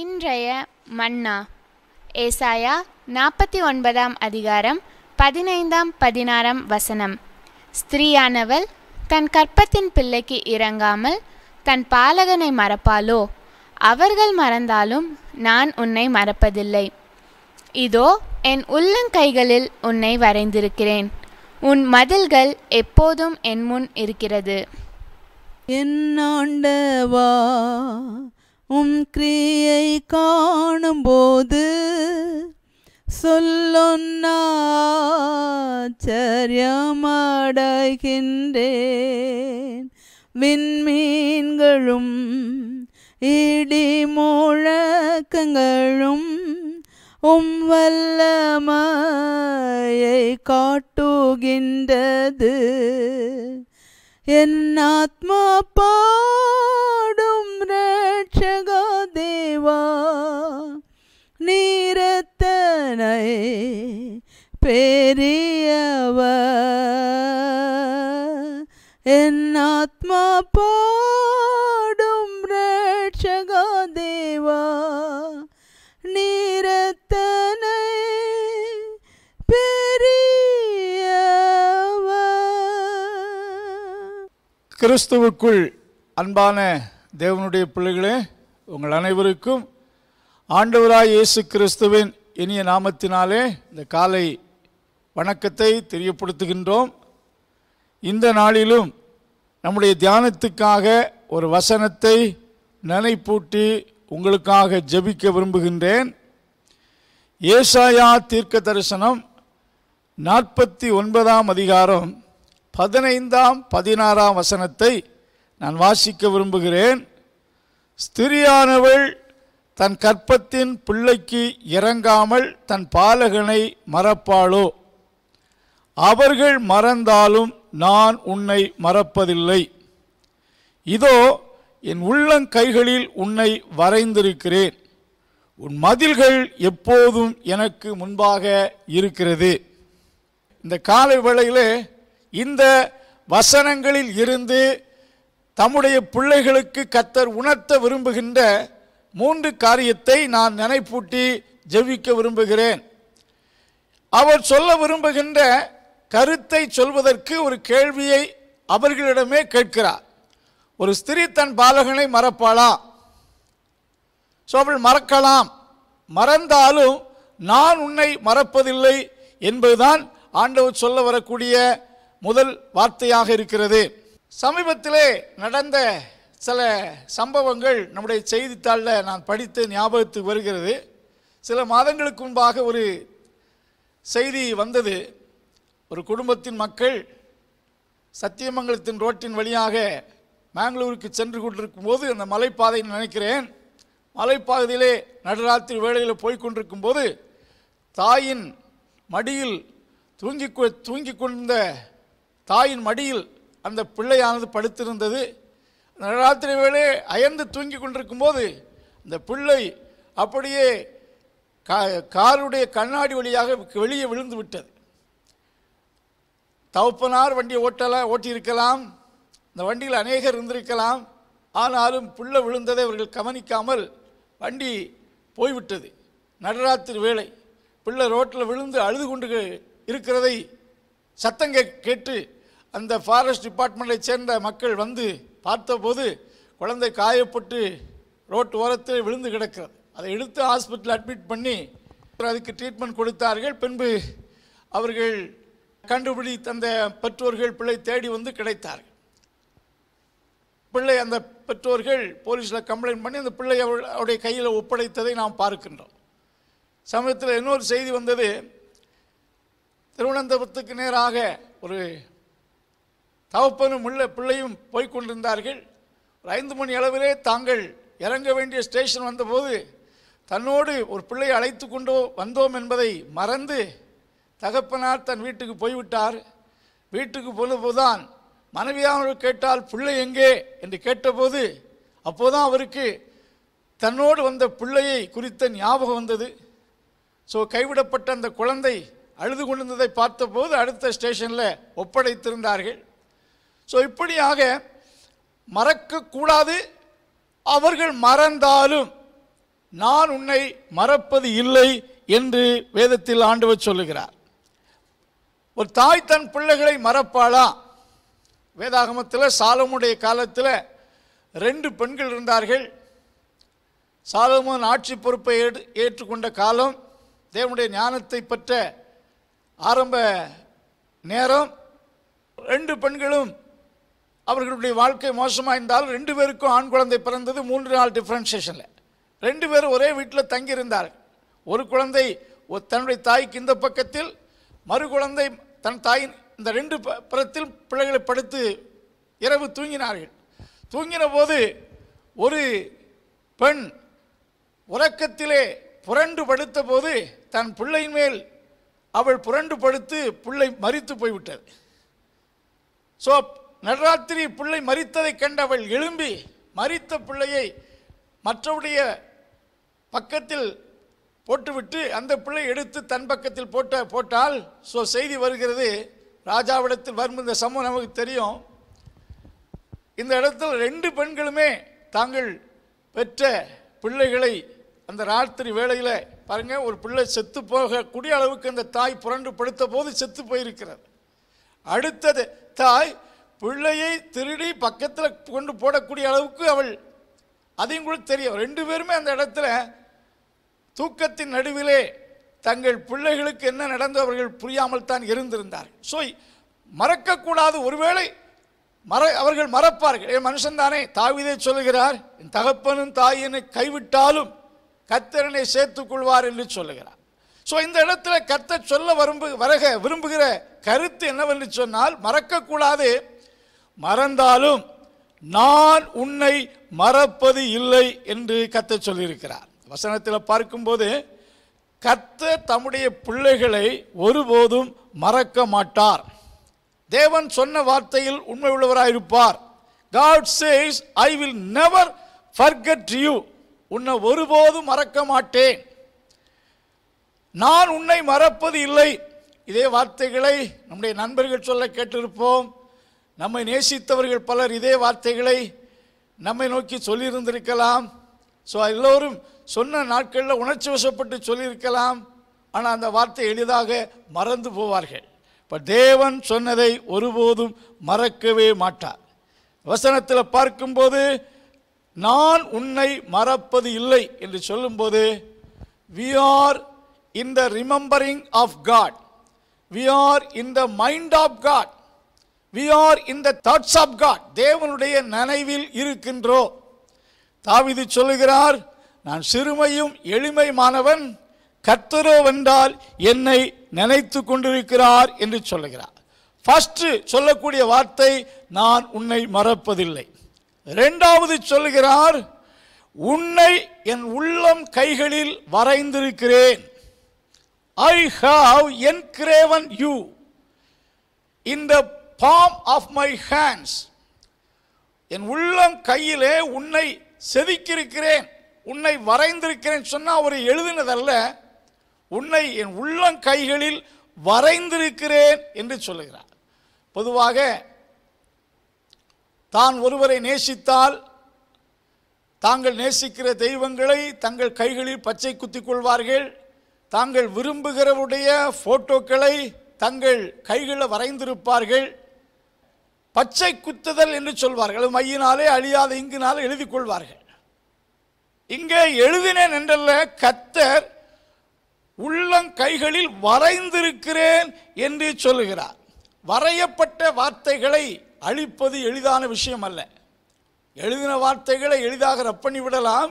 இன்றைய மன்னா ஏசாயா நாற்பத்தி ஒன்பதாம் அதிகாரம் பதினைந்தாம் பதினாறாம் வசனம் ஸ்திரீயானவள் தன் கற்பத்தின் பிள்ளைக்கு இறங்காமல் தன் பாலகனை மறப்பாளோ அவர்கள் மறந்தாலும் நான் உன்னை மறப்பதில்லை இதோ என் உள்ளங்கைகளில் உன்னை வரைந்திருக்கிறேன் உன் மதில்கள் எப்போதும் என் முன் இருக்கிறது என்னாண்டவா உம் கிரியை காணும்போது சொல்லொன்னாச்சரியமடைகின்றேன் விண்மீன்களும் இடி முழக்கங்களும் உம் வல்லமையை காட்டுகின்றது என் ஆத்மா பா രക്ഷക ദേവാ നീരത്തനൈ പെരിയവ എന്നാത്മാ പാടും രക്ഷക ദേവാ നീരത്തനൈ பெரியவ கிறிஸ்துவுக்குள் அன்பான தேவனுடைய பிள்ளைகளே உங்கள் அனைவருக்கும் ஆண்டவராய் இயேசு கிறிஸ்துவின் இனிய நாமத்தினாலே இந்த காலை வணக்கத்தை தெரியப்படுத்துகின்றோம் இந்த நாளிலும் நம்முடைய தியானத்துக்காக ஒரு வசனத்தை நினைப்பூட்டி உங்களுக்காக ஜபிக்க விரும்புகின்றேன் ஏசாயா தீர்க்க தரிசனம் நாற்பத்தி ஒன்பதாம் அதிகாரம் பதினைந்தாம் பதினாறாம் வசனத்தை நான் வாசிக்க விரும்புகிறேன் ஸ்திரியானவள் தன் கற்பத்தின் பிள்ளைக்கு இறங்காமல் தன் பாலகனை மறப்பாளோ அவர்கள் மறந்தாலும் நான் உன்னை மறப்பதில்லை இதோ என் உள்ளங்கைகளில் உன்னை வரைந்திருக்கிறேன் உன் மதில்கள் எப்போதும் எனக்கு முன்பாக இருக்கிறது இந்த காலை வேளையிலே இந்த வசனங்களில் இருந்து தம்முடைய பிள்ளைகளுக்கு கத்தர் உணர்த்த விரும்புகின்ற மூன்று காரியத்தை நான் நினைப்பூட்டி ஜெபிக்க விரும்புகிறேன் அவர் சொல்ல விரும்புகின்ற கருத்தை சொல்வதற்கு ஒரு கேள்வியை அவர்களிடமே கேட்கிறார் ஒரு ஸ்திரீ தன் பாலகனை மறப்பாளா ஸோ அவள் மறக்கலாம் மறந்தாலும் நான் உன்னை மறப்பதில்லை என்பதுதான் ஆண்டவர் சொல்ல வரக்கூடிய முதல் வார்த்தையாக இருக்கிறது சமீபத்திலே நடந்த சில சம்பவங்கள் நம்முடைய செய்தித்தாளில் நான் படித்து ஞாபகத்துக்கு வருகிறது சில மாதங்களுக்கு முன்பாக ஒரு செய்தி வந்தது ஒரு குடும்பத்தின் மக்கள் சத்தியமங்கலத்தின் ரோட்டின் வழியாக மேங்களூருக்கு சென்று கொண்டிருக்கும் போது அந்த மலைப்பாதை நினைக்கிறேன் மலைப்பாதையிலே நடுராத்திரி வேளையில் போய்கொண்டிருக்கும் போது தாயின் மடியில் தூங்கி தூங்கி கொண்ட தாயின் மடியில் அந்த பிள்ளையானது படுத்திருந்தது நடராத்திரி வேளை அயர்ந்து தூங்கி கொண்டிருக்கும் போது அந்த பிள்ளை அப்படியே கா காருடைய கண்ணாடி வழியாக வெளியே விழுந்து விட்டது தவப்பனார் வண்டியை ஓட்டலாம் ஓட்டியிருக்கலாம் இந்த வண்டியில் அநேகர் இருந்திருக்கலாம் ஆனாலும் புள்ள விழுந்ததை அவர்கள் கவனிக்காமல் வண்டி போய்விட்டது நடராத்திரி வேளை பிள்ளை ரோட்டில் விழுந்து அழுது கொண்டு இருக்கிறதை சத்தங்க கேட்டு அந்த ஃபாரஸ்ட் டிபார்ட்மெண்ட்டை சேர்ந்த மக்கள் வந்து பார்த்தபோது குழந்தை காயப்பட்டு ரோட்டு ஓரத்தில் விழுந்து கிடக்கிறது அதை எடுத்து ஹாஸ்பிட்டல் அட்மிட் பண்ணி அதுக்கு ட்ரீட்மெண்ட் கொடுத்தார்கள் பின்பு அவர்கள் கண்டுபிடி தந்த பெற்றோர்கள் பிள்ளை தேடி வந்து கிடைத்தார்கள் பிள்ளை அந்த பெற்றோர்கள் போலீஸில் கம்ப்ளைண்ட் பண்ணி அந்த பிள்ளை அவருடைய கையில் ஒப்படைத்ததை நாம் பார்க்கின்றோம் சமயத்தில் இன்னொரு செய்தி வந்தது திருவனந்தபுரத்துக்கு நேராக ஒரு தகப்பனும் உள்ள பிள்ளையும் போய்கொண்டிருந்தார்கள் ஒரு ஐந்து மணி அளவிலே தாங்கள் இறங்க வேண்டிய ஸ்டேஷன் வந்தபோது தன்னோடு ஒரு பிள்ளையை அழைத்து கொண்டோ வந்தோம் என்பதை மறந்து தகப்பனார் தன் வீட்டுக்கு போய்விட்டார் வீட்டுக்கு போனபோதுதான் மனைவியானவர் கேட்டால் பிள்ளை எங்கே என்று கேட்டபோது அப்போதான் அவருக்கு தன்னோடு வந்த பிள்ளையை குறித்த ஞாபகம் வந்தது ஸோ கைவிடப்பட்ட அந்த குழந்தை அழுது கொண்டிருந்ததை பார்த்தபோது அடுத்த ஸ்டேஷனில் ஒப்படைத்திருந்தார்கள் ஸோ இப்படியாக மறக்கக்கூடாது அவர்கள் மறந்தாலும் நான் உன்னை மறப்பது இல்லை என்று வேதத்தில் ஆண்டவர் சொல்லுகிறார் ஒரு தாய் தன் பிள்ளைகளை மறப்பாளா வேதாகமத்தில் சாலமுடைய காலத்தில் ரெண்டு பெண்கள் இருந்தார்கள் சாலமோன் ஆட்சி பொறுப்பை ஏற்றுக்கொண்ட காலம் தேவனுடைய ஞானத்தை பெற்ற ஆரம்ப நேரம் ரெண்டு பெண்களும் அவர்களுடைய வாழ்க்கை மோசமாக இருந்தால் ரெண்டு பேருக்கும் ஆண் குழந்தை பிறந்தது மூன்று நாள் டிஃப்ரென்ஷேஷனில் ரெண்டு பேரும் ஒரே வீட்டில் தங்கியிருந்தார்கள் ஒரு குழந்தை தன்னுடைய தாய்க்கு இந்த பக்கத்தில் மறு குழந்தை தன் தாயின் இந்த ரெண்டு புறத்தில் பிள்ளைகளை படுத்து இரவு தூங்கினார்கள் தூங்கின போது ஒரு பெண் உறக்கத்திலே புரண்டு படுத்த போது தன் பிள்ளையின் மேல் அவள் புரண்டு படுத்து பிள்ளை மறித்து போய்விட்டது ஸோ நடராத்திரி பிள்ளை மறித்ததை அவள் எழும்பி மறித்த பிள்ளையை மற்றவுடைய பக்கத்தில் போட்டுவிட்டு அந்த பிள்ளை எடுத்து தன் பக்கத்தில் போட்ட போட்டால் ஸோ செய்தி வருகிறது ராஜாவிடத்தில் வரும் இந்த சமூகம் நமக்கு தெரியும் இந்த இடத்தில் ரெண்டு பெண்களுமே தாங்கள் பெற்ற பிள்ளைகளை அந்த ராத்திரி வேளையில் பாருங்கள் ஒரு பிள்ளை செத்து போகக்கூடிய அளவுக்கு அந்த தாய் புரண்டு படுத்த போது செத்து போயிருக்கிறார் அடுத்தது தாய் பிள்ளையை திருடி பக்கத்தில் கொண்டு போடக்கூடிய அளவுக்கு அவள் அதையும் கூட தெரியும் ரெண்டு பேருமே அந்த இடத்துல தூக்கத்தின் நடுவிலே தங்கள் பிள்ளைகளுக்கு என்ன நடந்தோ அவர்கள் புரியாமல் தான் இருந்திருந்தார் ஸோ மறக்கக்கூடாது ஒருவேளை மற அவர்கள் மறப்பார்கள் என் மனுஷன் தானே தாவிதே சொல்லுகிறார் என் தகப்பனும் தாயினை கைவிட்டாலும் கத்தரனை கொள்வார் என்று சொல்லுகிறார் ஸோ இந்த இடத்துல கத்த சொல்ல வரும்பு வரக விரும்புகிற கருத்து என்னவென்று சொன்னால் மறக்கக்கூடாது மறந்தாலும் நான் உன்னை மறப்பது இல்லை என்று கத்த சொல்லியிருக்கிறார் வசனத்தில் பார்க்கும்போது கத்த தம்முடைய பிள்ளைகளை ஒருபோதும் மறக்க மாட்டார் தேவன் சொன்ன வார்த்தையில் உண்மை இருப்பார் God says I will never forget you உன்னை ஒருபோதும் மறக்க மாட்டேன் நான் உன்னை மறப்பது இல்லை இதே வார்த்தைகளை நம்முடைய நண்பர்கள் சொல்ல கேட்டிருப்போம் நம்மை நேசித்தவர்கள் பலர் இதே வார்த்தைகளை நம்மை நோக்கி சொல்லியிருந்திருக்கலாம் ஸோ எல்லோரும் சொன்ன நாட்களில் உணர்ச்சி வசப்பட்டு சொல்லியிருக்கலாம் ஆனால் அந்த வார்த்தை எளிதாக மறந்து போவார்கள் இப்போ தேவன் சொன்னதை ஒருபோதும் மறக்கவே மாட்டார் வசனத்தில் பார்க்கும்போது நான் உன்னை மறப்பது இல்லை என்று சொல்லும்போது we are in the remembering of God we are in the mind of God we are in the thoughts of God தேவனுடைய நினைவில் இருக்கின்றோம் தாவிது சொல்லுகிறார் நான் சிறுமையும் எளிமைமானவன் கர்த்தரோ வென்றால் என்னை நினைத்து கொண்டிருக்கிறார் என்று சொல்லுகிறார் ஃபஸ்ட்டு சொல்லக்கூடிய வார்த்தை நான் உன்னை மறப்பதில்லை ரெண்டாவது சொல்கிறார் உன்னை என் உள்ளம் கைகளில் வரைந்திருக்கிறேன் I have engraven you in the palm of my hands என் உள்ளம் கையிலே உன்னை செதுக்கியிருக்கிறேன் உன்னை வரைந்திருக்கிறேன் சொன்னால் அவர் எழுதினதல்ல உன்னை என் உள்ளம் கைகளில் வரைந்திருக்கிறேன் என்று சொல்லுகிறார் பொதுவாக தான் ஒருவரை நேசித்தால் தாங்கள் நேசிக்கிற தெய்வங்களை தங்கள் கைகளில் பச்சை குத்தி கொள்வார்கள் தாங்கள் விரும்புகிறவுடைய ஃபோட்டோக்களை தங்கள் கைகளில் வரைந்திருப்பார்கள் பச்சை குத்துதல் என்று சொல்வார்கள் மையினாலே அழியாத இங்குனாலே எழுதி கொள்வார்கள் இங்கே எழுதினேன் என்றல்ல கத்தர் உள்ளங்கைகளில் வரைந்திருக்கிறேன் என்று சொல்லுகிறார் வரையப்பட்ட வார்த்தைகளை அழிப்பது எளிதான விஷயம் அல்ல எழுதின வார்த்தைகளை எளிதாக ரப்பண்ணி விடலாம்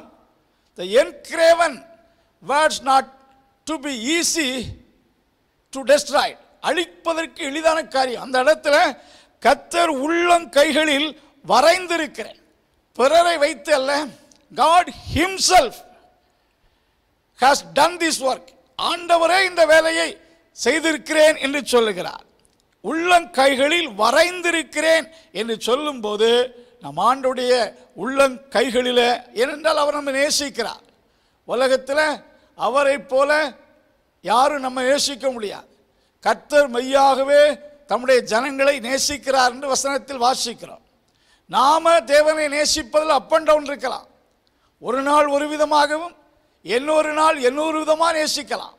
the engraven words not to be easy to destroyed அழிப்பதற்கு எளிதான காரியம் அந்த இடத்துல கத்தர் உள்ளம் கைகளில் வரைந்திருக்கிற பிறரை வைத்து அல்ல God himself has done this work ஆண்டவரே இந்த வேலையை செய்திருக்கிறேன் என்று சொல்லுகிறார் உள்ளங்கைகளில் வரைந்திருக்கிறேன் என்று சொல்லும்போது நம் ஆண்டுடைய உள்ளங்கைகளில் ஏனென்றால் அவர் நம்ம நேசிக்கிறார் உலகத்தில் அவரை போல யாரும் நம்ம நேசிக்க முடியாது கர்த்தர் மெய்யாகவே தம்முடைய ஜனங்களை நேசிக்கிறார் என்று வசனத்தில் வாசிக்கிறோம் நாம தேவனை நேசிப்பதில் அப் அண்ட் டவுன் இருக்கலாம் ஒரு நாள் ஒரு விதமாகவும் இன்னொரு நாள் இன்னொரு விதமாக நேசிக்கலாம்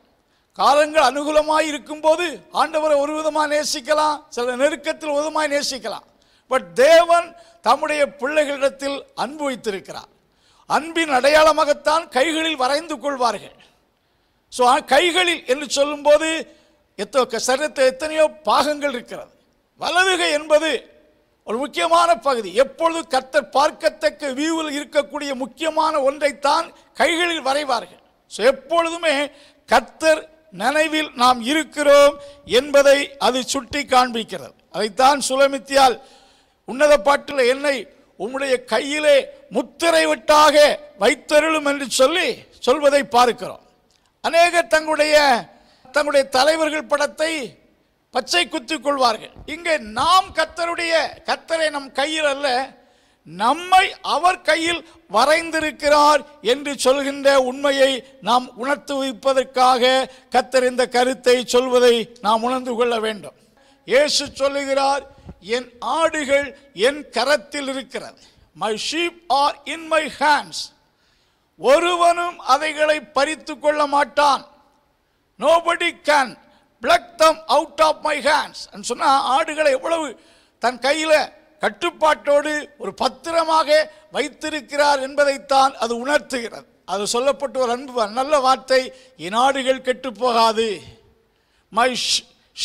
காலங்கள் அனுகூலமாக இருக்கும்போது ஆண்டவரை ஒரு விதமாக நேசிக்கலாம் சில நெருக்கத்தில் ஒரு விதமாக நேசிக்கலாம் பட் தேவன் தம்முடைய பிள்ளைகளிடத்தில் அன்பு வைத்திருக்கிறார் அன்பின் அடையாளமாகத்தான் கைகளில் வரைந்து கொள்வார்கள் ஸோ கைகளில் என்று சொல்லும்போது எத்தோ சரீரத்தில் எத்தனையோ பாகங்கள் இருக்கிறது வலதுகை என்பது ஒரு முக்கியமான பகுதி எப்பொழுது கர்த்தர் பார்க்கத்தக்க வியூவில் இருக்கக்கூடிய முக்கியமான ஒன்றைத்தான் கைகளில் வரைவார்கள் ஸோ எப்பொழுதுமே கர்த்தர் நினைவில் நாம் இருக்கிறோம் என்பதை அது சுட்டி காண்பிக்கிறது அதைத்தான் சுலமித்தியால் உன்னத பாட்டில் என்னை உம்முடைய கையிலே முத்திரை விட்டாக வைத்தருளும் என்று சொல்லி சொல்வதை பார்க்கிறோம் அநேக தங்களுடைய தங்களுடைய தலைவர்கள் படத்தை பச்சை குத்தி கொள்வார்கள் இங்கே நாம் கத்தருடைய கத்தரை நம் கையில் அல்ல நம்மை அவர் கையில் வரைந்திருக்கிறார் என்று சொல்கின்ற உண்மையை நாம் உணர்த்து வைப்பதற்காக கத்தர் இந்த கருத்தை சொல்வதை நாம் உணர்ந்து கொள்ள வேண்டும் இயேசு சொல்லுகிறார் என் ஆடுகள் என் கரத்தில் இருக்கிறது my sheep are in my hands ஒருவனும் அவைகளை பறித்து கொள்ள மாட்டான் nobody can pluck them out of my hands சொன்னால் ஆடுகளை எவ்வளவு தன் கையில் கட்டுப்பாட்டோடு ஒரு பத்திரமாக வைத்திருக்கிறார் என்பதைத்தான் அது உணர்த்துகிறது அது சொல்லப்பட்டு ஒரு அன்பு நல்ல வார்த்தை இனாடுகள் கெட்டு போகாது மை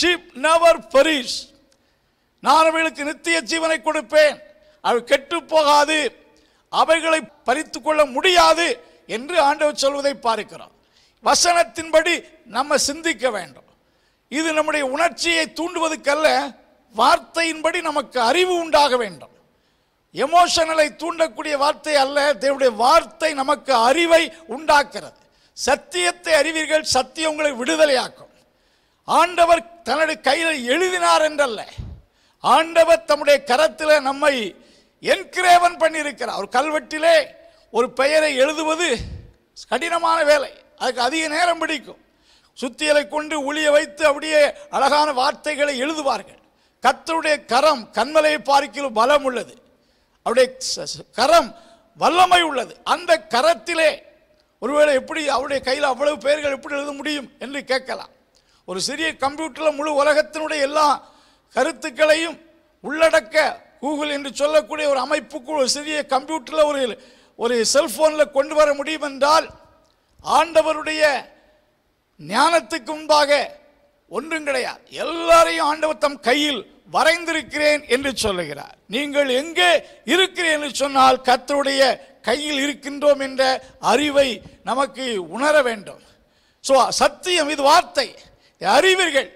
ஷிப் நவர் பரிஸ் நான் அவைகளுக்கு நித்திய ஜீவனை கொடுப்பேன் அவை கெட்டு போகாது அவைகளை பறித்து கொள்ள முடியாது என்று ஆண்டவர் சொல்வதை பார்க்கிறார் வசனத்தின்படி நம்ம சிந்திக்க வேண்டும் இது நம்முடைய உணர்ச்சியை தூண்டுவதுக்கல்ல வார்த்தையின்படி நமக்கு அறிவு உண்டாக வேண்டும் எமோஷனலை தூண்டக்கூடிய வார்த்தை அல்ல தேவனுடைய வார்த்தை நமக்கு அறிவை உண்டாக்கிறது சத்தியத்தை அறிவீர்கள் சத்தியம் உங்களை விடுதலையாக்கும் ஆண்டவர் தன்னுடைய கையில் எழுதினார் என்றல்ல ஆண்டவர் தம்முடைய கரத்தில் நம்மை என்கிரேவன் பண்ணியிருக்கிறார் ஒரு கல்வெட்டிலே ஒரு பெயரை எழுதுவது கடினமான வேலை அதுக்கு அதிக நேரம் பிடிக்கும் சுத்தியலை கொண்டு ஒளிய வைத்து அப்படியே அழகான வார்த்தைகளை எழுதுவார்கள் கத்தருடைய கரம் கண்மலையை பார்க்கிற பலம் உள்ளது அவருடைய கரம் வல்லமை உள்ளது அந்த கரத்திலே ஒருவேளை எப்படி அவருடைய கையில் அவ்வளவு பெயர்கள் எப்படி எழுத முடியும் என்று கேட்கலாம் ஒரு சிறிய கம்ப்யூட்டரில் முழு உலகத்தினுடைய எல்லா கருத்துக்களையும் உள்ளடக்க கூகுள் என்று சொல்லக்கூடிய ஒரு அமைப்புக்கு ஒரு சிறிய கம்ப்யூட்டரில் ஒரு ஒரு செல்ஃபோனில் கொண்டு வர முடியும் என்றால் ஆண்டவருடைய ஞானத்துக்கு முன்பாக ஒன்றும் கிடையாது எல்லாரையும் ஆண்டவர் தம் கையில் வரைந்திருக்கிறேன் என்று சொல்லுகிறார் நீங்கள் எங்கே இருக்கிறேன் என்று சொன்னால் கத்தருடைய கையில் இருக்கின்றோம் என்ற அறிவை நமக்கு உணர வேண்டும் ஸோ சத்தியம் இது வார்த்தை அறிவீர்கள்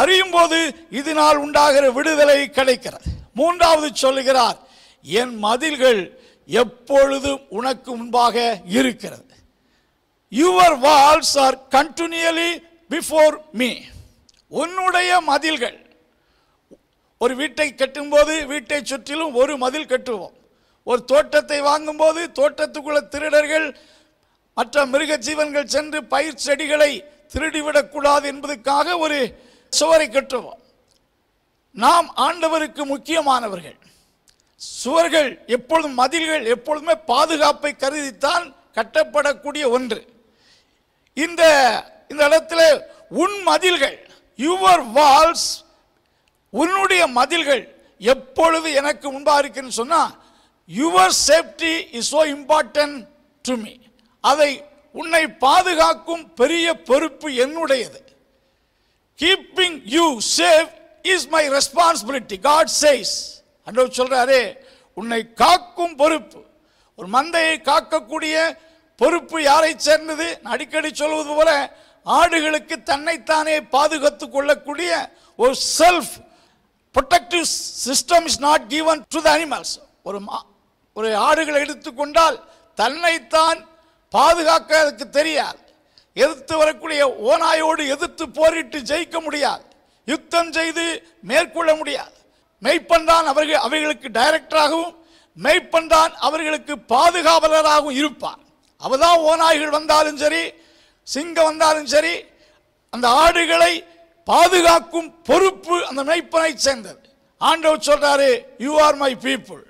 அறியும் போது இதனால் உண்டாகிற விடுதலை கிடைக்கிறது மூன்றாவது சொல்லுகிறார் என் மதில்கள் எப்பொழுதும் உனக்கு முன்பாக இருக்கிறது your walls are continually before me உன்னுடைய மதில்கள் ஒரு வீட்டை கட்டும்போது வீட்டை சுற்றிலும் ஒரு மதில் கட்டுவோம் ஒரு தோட்டத்தை வாங்கும்போது தோட்டத்துக்குள்ள திருடர்கள் மற்ற மிருக ஜீவன்கள் சென்று பயிர் செடிகளை திருடிவிடக்கூடாது என்பதற்காக ஒரு சுவரை கட்டுவோம் நாம் ஆண்டவருக்கு முக்கியமானவர்கள் சுவர்கள் எப்பொழுதும் மதில்கள் எப்பொழுதுமே பாதுகாப்பை கருதித்தான் கட்டப்படக்கூடிய ஒன்று இந்த இந்த இடத்துல உன் மதில்கள் யுவர் வால்ஸ் உன்னுடைய மதில்கள் எப்பொழுது எனக்கு முன்பாக இருக்குன்னு சொன்னால் your safety is so important to me அதை உன்னை பாதுகாக்கும் பெரிய பொறுப்பு என்னுடையது keeping you safe is my responsibility God says அன்றவர் சொல்கிறாரே உன்னை காக்கும் பொறுப்பு ஒரு மந்தையை காக்கக்கூடிய பொறுப்பு யாரை சேர்ந்தது அடிக்கடி சொல்வது போல ஆடுகளுக்கு தன்னைத்தானே பாதுகாத்து கொள்ளக்கூடிய ஒரு self protective system is not given to the animals ஒரு ஒரு ஆடுகளை எடுத்துக்கொண்டால் தன்னைத்தான் பாதுகாக்க அதுக்கு தெரியாது எதிர்த்து வரக்கூடிய ஓனாயோடு எதிர்த்து போரிட்டு ஜெயிக்க முடியாது யுத்தம் செய்து மேற்கொள்ள முடியாது மெய்ப்பன் தான் அவர்கள் அவைகளுக்கு டைரக்டராகவும் மெய்ப்பன் தான் அவர்களுக்கு பாதுகாவலராகவும் இருப்பார் அவதான் ஓநாய்கள் வந்தாலும் சரி சிங்கம் வந்தாலும் சரி அந்த ஆடுகளை பாதுகாக்கும் பொறுப்பு அந்த மெய்ப்பனை சேர்ந்தது ஆண்டவர் சொல்றாரு you are my people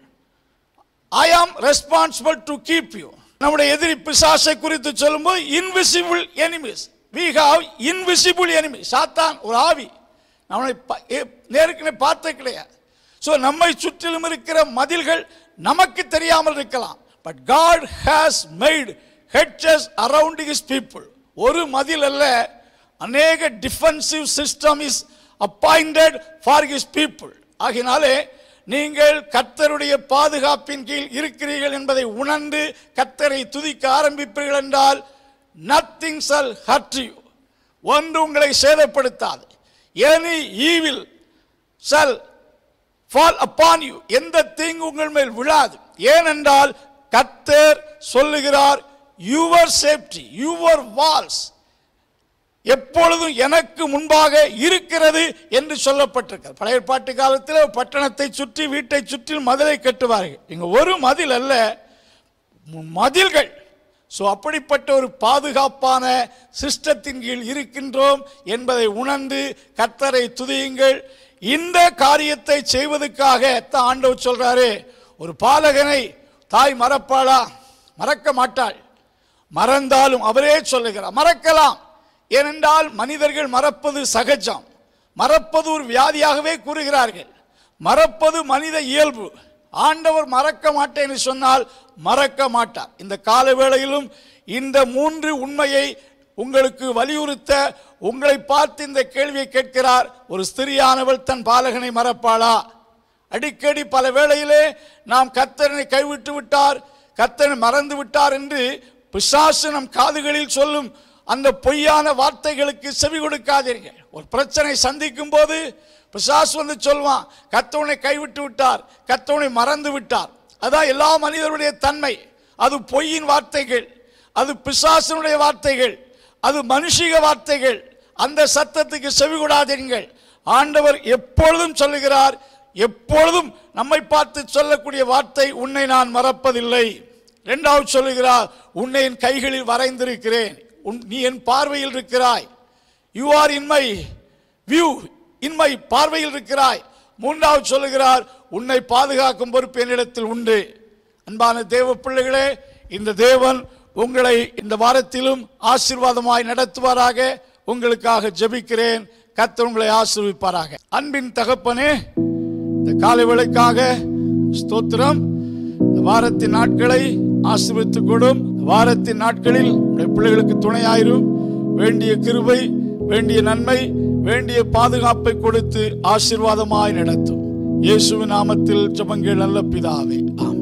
I am responsible to keep you நம்முடைய எதிரி பிசாசை குறித்து சொல்லும்போது invisible enemies we have invisible enemy சாத்தான் ஒரு ஆவி நம்மளை நேருக்குன்னு பார்த்த கிடையாது ஸோ நம்மை சுற்றிலும் இருக்கிற மதில்கள் நமக்கு தெரியாமல் இருக்கலாம் but God has made hedges around his people ஒரு மதில் அல்ல அநேக defensive system is appointed for his people ஆகினாலே நீங்கள் கத்தருடைய பாதுகாப்பின் கீழ் இருக்கிறீர்கள் என்பதை உணர்ந்து கத்தரை துதிக்க ஆரம்பிப்பீர்கள் என்றால் நத்திங் சல் ஹர்ட் யூ ஒன்று உங்களை சேதப்படுத்தாது any evil shall fall upon you எந்த தீங்கு உங்கள் மேல் விழாது ஏனென்றால் கத்தர் சொல்லுகிறார் யுவர் சேஃப்டி யுவர் வால்ஸ் எப்பொழுதும் எனக்கு முன்பாக இருக்கிறது என்று சொல்லப்பட்டிருக்கிறது பழைய பாட்டு காலத்தில் பட்டணத்தை சுற்றி வீட்டை சுற்றி மதிலை கட்டுவார்கள் இங்கே ஒரு மதில் அல்ல மதில்கள் ஸோ அப்படிப்பட்ட ஒரு பாதுகாப்பான சிஸ்டத்தின் கீழ் இருக்கின்றோம் என்பதை உணர்ந்து கத்தரை துதியுங்கள் இந்த காரியத்தை செய்வதற்காக தான் ஆண்டவர் சொல்கிறாரு ஒரு பாலகனை தாய் மறப்பாளா மறக்க மாட்டாள் மறந்தாலும் அவரே சொல்லுகிறார் மறக்கலாம் ஏனென்றால் மனிதர்கள் மறப்பது சகஜம் மறப்பது ஒரு வியாதியாகவே கூறுகிறார்கள் மறப்பது மனித இயல்பு ஆண்டவர் மறக்க மாட்டேன் சொன்னால் மறக்க மாட்டார் இந்த கால வேளையிலும் இந்த மூன்று உண்மையை உங்களுக்கு வலியுறுத்த உங்களை பார்த்து இந்த கேள்வியை கேட்கிறார் ஒரு ஸ்திரியானவள் தன் பாலகனை மறப்பாளா அடிக்கடி பல வேளையிலே நாம் கத்தனை கைவிட்டு விட்டார் கத்தனை மறந்து விட்டார் என்று பிசாசு நம் காதுகளில் சொல்லும் அந்த பொய்யான வார்த்தைகளுக்கு செவி கொடுக்காதீர்கள் ஒரு பிரச்சனை சந்திக்கும் போது பிசாசு வந்து சொல்வான் கத்தவனை கைவிட்டு விட்டார் கத்தவனை மறந்து விட்டார் அதான் எல்லா மனிதருடைய தன்மை அது பொய்யின் வார்த்தைகள் அது பிசாசனுடைய வார்த்தைகள் அது மனுஷிக வார்த்தைகள் அந்த சத்தத்துக்கு செவி கொடாதீர்கள் ஆண்டவர் எப்பொழுதும் சொல்லுகிறார் எப்பொழுதும் நம்மை பார்த்து சொல்லக்கூடிய வார்த்தை உன்னை நான் மறப்பதில்லை இரண்டாவது சொல்லுகிறார் உன்னை என் கைகளில் வரைந்திருக்கிறேன் உன் நீ என் பார்வையில் இருக்கிறாய் யூ ஆர் இன்மை வியூ இன்மை பார்வையில் இருக்கிறாய் மூன்றாவது சொல்லுகிறார் உன்னை பாதுகாக்கும் பொறுப்பு என்னிடத்தில் உண்டு அன்பான தேவ பிள்ளைகளே இந்த தேவன் உங்களை இந்த வாரத்திலும் ஆசீர்வாதமாய் நடத்துவாராக உங்களுக்காக ஜபிக்கிறேன் கத்த உங்களை ஆசிர்விப்பாராக அன்பின் தகப்பனே இந்த காலை விளைக்காக ஸ்தோத்திரம் இந்த வாரத்தின் நாட்களை ஆசிர்வித்து கொடும் வாரத்தின் நாட்களில் பிள்ளைகளுக்கு துணையாயிரும் வேண்டிய கிருபை வேண்டிய நன்மை வேண்டிய பாதுகாப்பை கொடுத்து ஆசிர்வாதமாய் நடத்தும் இயேசுவின் நாமத்தில் ஜபங்கள் நல்ல பிதாவே ஆம்